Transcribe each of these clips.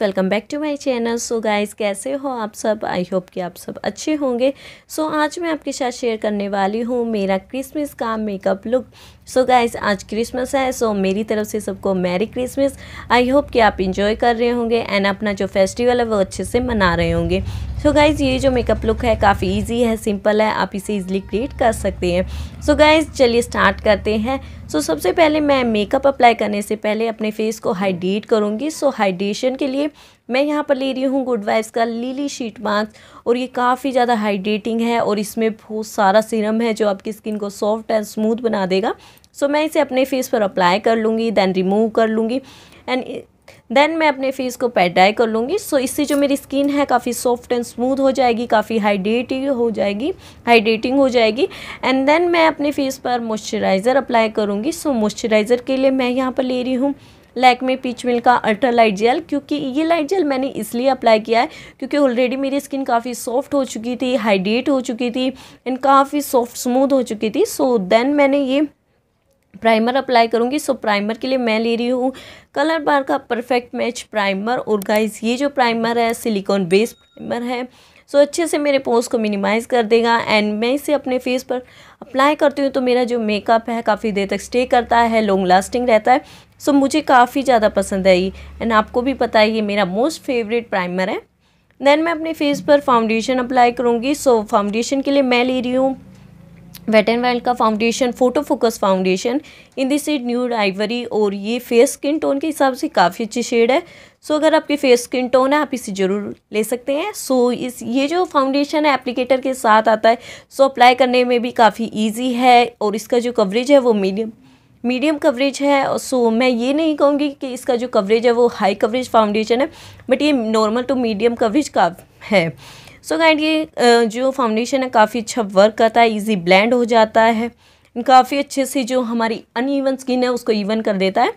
welcome back to my channel so guys कैसे हो आप सब आई होप कि आप सब अच्छे होंगे सो so, आज मैं आपके साथ शेयर करने वाली हूँ मेरा क्रिसमस का makeup look so guys guys आज क्रिसमस है सो so मेरी तरफ से सबको मैरी क्रिसमस आई होप कि आप इंजॉय कर रहे होंगे एंड अपना जो फेस्टिवल है वो अच्छे से मना रहे होंगे सो so गाइज़ ये जो मेकअप लुक है काफ़ी इजी है सिंपल है आप इसे इजीली क्रिएट कर सकते हैं सो गाइज़ चलिए स्टार्ट करते हैं सो so सबसे पहले मैं मेकअप अप्लाई करने से पहले अपने फेस को हाइड्रेट करूँगी सो so हाइड्रेशन के लिए मैं यहाँ पर ले रही हूँ गुड वाइब्स का लीली शीट मास्क और ये काफ़ी ज़्यादा हाइड्रेटिंग है और इसमें बहुत सारा सिरम है जो आपकी स्किन को सॉफ्ट एंड स्मूथ बना देगा सो so, मैं इसे अपने फेस पर अप्लाई कर लूँगी देन रिमूव कर लूँगी एंड देन मैं अपने फेस को पैट कर लूँगी सो so, इससे जो मेरी स्किन है काफ़ी सॉफ्ट एंड स्मूथ हो जाएगी काफ़ी हाइड्रेटिंग हो जाएगी हाइड्रेटिंग हो जाएगी एंड देन मैं अपने फेस पर मॉइस्चराइज़र अप्लाई करूँगी सो so, मॉइस्चराइज़र के लिए मैं यहाँ पर ले रही हूँ लैकमे पीच मिल का अल्ट्रा लाइट जेल क्योंकि ये लाइट जेल मैंने इसलिए अप्लाई किया है क्योंकि ऑलरेडी मेरी स्किन काफ़ी सॉफ्ट हो चुकी थी हाइड्रेट हो चुकी थी एंड काफ़ी सॉफ्ट स्मूथ हो चुकी थी सो so, देन मैंने ये प्राइमर अप्लाई करूँगी सो प्राइमर के लिए मैं ले रही हूँ कलर बार का परफेक्ट मैच प्राइमर और गाइस ये जो प्राइमर है सिलिकॉन बेस्ड प्राइमर है सो so, अच्छे से मेरे पोज को मिनिमाइज़ कर देगा एंड मैं इसे अपने फेस पर अप्लाई करती हूँ तो मेरा जो मेकअप है काफ़ी देर तक स्टे करता है लॉन्ग लास्टिंग रहता है सो so, मुझे काफ़ी ज़्यादा पसंद है ये एंड आपको भी पता है ये मेरा मोस्ट फेवरेट प्राइमर है देन मैं अपने फेस पर फाउंडेशन अप्लाई करूँगी सो so, फाउंडेशन के लिए मैं ले रही हूँ वेट एंड वाइल्ड का foundation photo focus foundation in this is new ivory और ये फेस स्किन टोन के हिसाब से काफ़ी अच्छी शेड है सो so, अगर आपके फेस स्किन टोन है आप इसे ज़रूर ले सकते हैं सो so, इस ये जो फाउंडेशन है एप्लीकेटर के साथ आता है सो so, अप्लाई करने में भी काफ़ी ईजी है और इसका जो कवरेज है वो मीडियम मीडियम कवरेज है सो सो मैं ये नहीं कहूँगी कि इसका जो कवरेज है वो हाई कवरेज फाउंडेशन है बट ये नॉर्मल टू मीडियम कवरेज का है सो गाइड ये जो फाउंडेशन है काफ़ी अच्छा वर्क करता है इजी ब्लेंड हो जाता है काफ़ी अच्छे से जो हमारी अन स्किन है उसको इवन कर देता है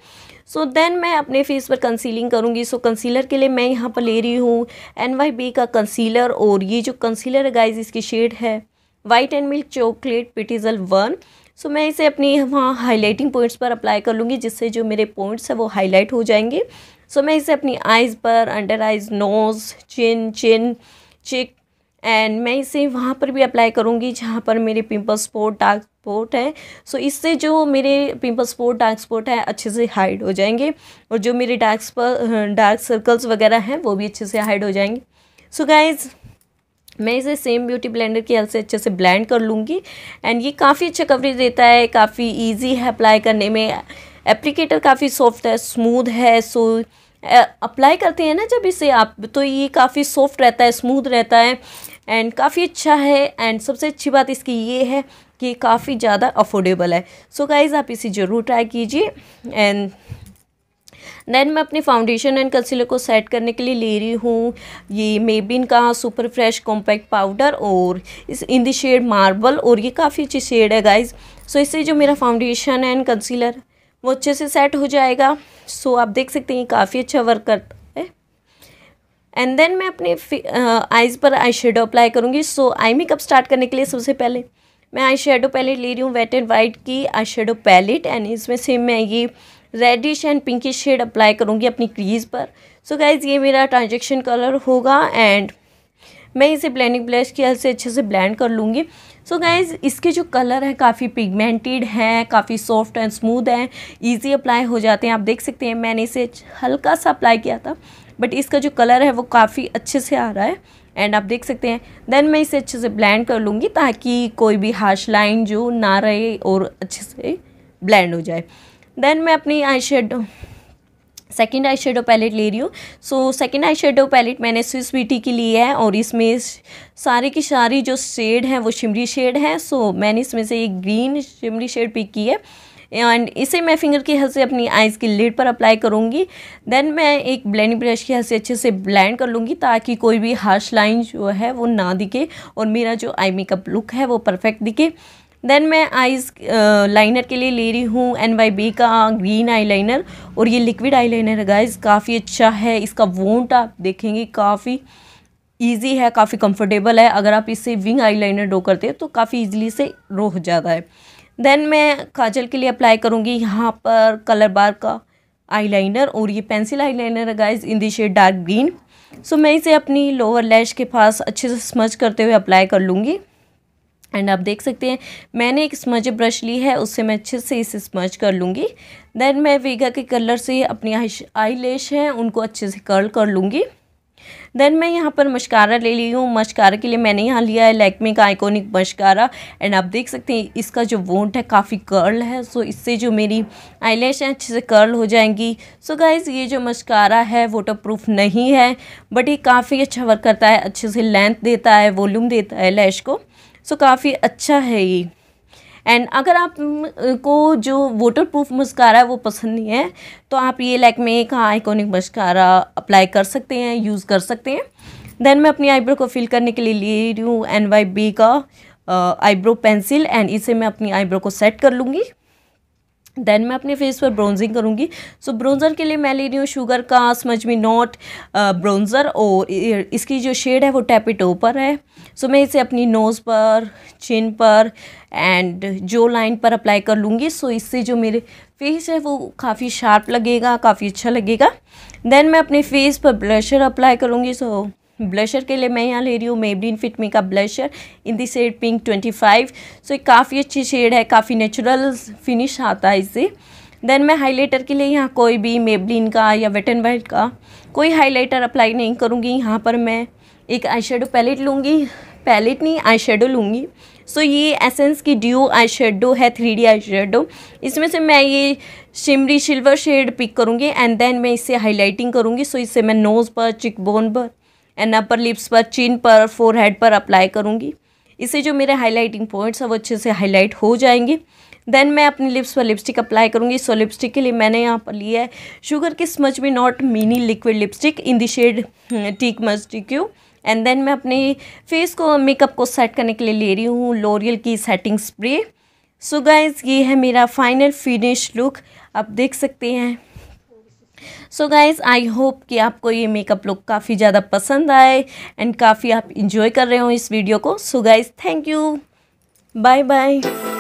सो so देन मैं अपने फेस पर कंसीलिंग करूँगी सो so, कंसीलर के लिए मैं यहाँ पर ले रही हूँ एन का कंसीलर और ये जो कंसीलर है गाइज इसकी शेड है वाइट एंड मिल्क चॉकलेट पिटीजल वन सो मैं इसे अपनी वहाँ हाईलाइटिंग पॉइंट्स पर अप्लाई कर लूँगी जिससे जो मेरे पॉइंट्स हैं वो हाईलाइट हो जाएंगे सो so, मैं इसे अपनी आइज़ पर under eyes nose chin chin cheek and मैं इसे वहाँ पर भी अप्लाई करूँगी जहाँ पर मेरे पिंपल स्पॉट डार्क स्पॉट है सो so, इससे जो मेरे पिंपल स्पॉट डार्क स्पॉट है अच्छे से हाइड हो जाएंगे और जो मेरे डार्क डार्क सर्कल्स वगैरह हैं वो भी अच्छे से हाइड हो जाएंगे सो so, गाइज़ मैं इसे सेम ब्यूटी ब्लेंडर की हेल्प से अच्छे से ब्लेंड कर लूँगी एंड ये काफ़ी अच्छा कवरेज देता है काफ़ी ईजी है अप्लाई करने में एप्लीकेटर काफ़ी सॉफ्ट है स्मूथ है सो so, अप्लाई करते हैं ना जब इसे आप तो ये काफ़ी सॉफ्ट रहता है स्मूथ रहता है एंड काफ़ी अच्छा है एंड सबसे अच्छी बात इसकी ये है कि काफ़ी ज़्यादा अफोर्डेबल है सो so गाइज़ आप इसे ज़रूर ट्राई कीजिए एंड देन मैं अपने फाउंडेशन एंड कंसीलर को सेट करने के लिए ले रही हूँ ये मेबिन का सुपर फ्रेश कॉम्पैक्ट पाउडर और इस इन द शेड मार्बल और ये काफ़ी अच्छी शेड है गाइज़ सो so इससे जो मेरा फाउंडेशन एंड कंसीलर वो अच्छे से सेट हो जाएगा सो so, आप देख सकते हैं काफ़ी अच्छा वर्क करता है एंड देन मैं अपने आइज़ पर आई शेडो अप्लाई करूँगी सो आई मेकअप स्टार्ट करने के लिए सबसे पहले मैं आई शेडो पैलेट ले रही हूँ वेट एंड वाइट की आई शेडो पैलेट एंड इसमें से मैं ये reddish and pinkish shade apply करूँगी अपनी क्रीज पर सो so गाइज़ ये मेरा ट्रांजेक्शन कलर होगा एंड मैं इसे ब्लैंडिंग ब्लश की हल से अच्छे से ब्लैंड कर लूँगी सो गाइज इसके जो कलर हैं काफ़ी पिगमेंटेड हैं काफ़ी सॉफ्ट एंड स्मूद हैं ईजी अप्लाई हो जाते हैं आप देख सकते हैं मैंने इसे हल्का सा अप्लाई किया था बट इसका जो कलर है वो काफ़ी अच्छे से आ रहा है एंड आप देख सकते हैं देन मैं इसे अच्छे से ब्लेंड कर लूँगी ताकि कोई भी हार्श लाइन जो ना रहे और अच्छे से ब्लेंड हो जाए देन मैं अपनी eye second eye shadow palette ले रही हूँ so second eye shadow palette मैंने स्विस बीटी की ली है और इसमें सारे की सारी जो शेड हैं वो शिमरी शेड है सो so, मैंने इसमें से एक ग्रीन शिमरी शेड पिक की है एंड इसे मैं फिंगर की हेल्प से अपनी आइज़ की लिड पर अप्लाई करूँगी देन मैं एक ब्लेंडिंग ब्रश की हेल्प से अच्छे से ब्लेंड कर लूँगी ताकि कोई भी हार्श लाइन जो है वो ना दिखे और मेरा जो आई मेकअप लुक है वो परफेक्ट दिखे देन मैं आईज लाइनर uh, के लिए ले रही हूँ एन वाई बी का ग्रीन आई लाइनर और ये लिक्विड आई लाइनर है गाइज काफ़ी अच्छा है इसका वोंट आप देखेंगे काफ़ी ईजी है काफ़ी कंफर्टेबल है अगर आप इसे विंग आई लाइनर ड्रो करते हैं तो काफ़ी ईजिली से रो हो जाता है देन मैं काजल के लिए अप्लाई करूँगी यहाँ पर कलर बार का आईलाइनर और ये पेंसिल आईलाइनर है guys in the shade dark green so मैं इसे अपनी लोअर लैश के पास अच्छे से स्मज करते हुए अप्लाई कर लूँगी एंड आप देख सकते हैं मैंने एक स्मज ब्रश ली है उससे मैं अच्छे से इसे स्मज कर लूँगी देन मैं वेगा के कलर से अपनी आई लेश हैं उनको अच्छे से कर्ल कर लूँगी देन मैं यहाँ पर मशकारा ले ली हूँ मशकारा के लिए मैंने यहाँ लिया है लैकमे का आइकॉनिक मशकारा एंड आप देख सकते हैं इसका जो वोंट है काफ़ी कर्ल है सो so इससे जो मेरी आईलैश है अच्छे से कर्ल हो जाएंगी सो so गाइज़ ये जो मशकारा है वोटर प्रूफ नहीं है बट ये काफ़ी अच्छा वर्क करता है अच्छे से लेंथ देता है वॉल्यूम देता है लैश को सो काफ़ी अच्छा है ये एंड अगर आप को जो वाटर प्रूफ मस्कारा है वो पसंद नहीं है तो आप ये में एक आइकोनिक मस्कारा अप्लाई कर सकते हैं यूज़ कर सकते हैं देन मैं अपनी आईब्रो को फिल करने के लिए ले रही हूँ एन वाई बी का आईब्रो पेंसिल एंड इसे मैं अपनी आईब्रो को सेट कर लूँगी देन मैं अपने फेस पर ब्रोंजिंग करूँगी सो so, ब्रोंज़र के लिए मैं ले रही हूँ शुगर का समझ मी नॉट ब्रोंज़र और इसकी जो शेड है वो टैपिटो पर है सो so, मैं इसे अपनी नोज़ पर चिन पर एंड जो लाइन पर अप्लाई कर लूँगी सो so, इससे जो मेरे फेस है वो काफ़ी शार्प लगेगा काफ़ी अच्छा लगेगा देन मैं अपने फेस पर ब्लशर अप्लाई करूँगी सो so, ब्लशर के लिए मैं यहाँ ले रही हूँ मेबलिन फिट मी का blusher in the shade pink twenty five so एक काफ़ी अच्छी शेड है काफ़ी नेचुरल फिनिश आता है इससे देन मैं हाइलाइटर के लिए यहाँ कोई भी मेबलिन का या वेट एंड वाइट का कोई हाइलाइटर अप्लाई नहीं करूँगी यहाँ पर मैं एक आई शेडो पैलेट लूँगी पैलेट नहीं आई शेडो लूँगी सो so, ये एसेंस की ड्यू आई शेडो है थ्री डी आई शेडो इसमें से मैं ये शिमरी सिल्वर शेड पिक करूँगी एंड देन मैं इससे हाईलाइटिंग करूँगी सो so, इससे मैं नोज़ पर चिक बोन पर एंड अपर लिप्स पर चिन पर हेड पर अप्लाई करूँगी इससे जो मेरे हाईलाइटिंग पॉइंट्स हैं वो अच्छे से हाईलाइट हो जाएंगे देन मैं अपने लिप्स पर लिपस्टिक अप्लाई करूँगी सो लिपस्टिक के लिए मैंने यहाँ पर लिया है शुगर की smudge me not mini liquid lipstick in the shade टीक मच टिक्यू एंड देन मैं अपने फेस को मेकअप को सेट करने के लिए ले रही हूँ लोरियल की सेटिंग स्प्रे सो गाइज ये है मेरा फाइनल फिनिश लुक आप देख सकते हैं सो गाइज़ आई होप कि आपको ये मेकअप लुक काफ़ी ज़्यादा पसंद आए एंड काफ़ी आप इन्जॉय कर रहे हो इस वीडियो को so guys thank you bye bye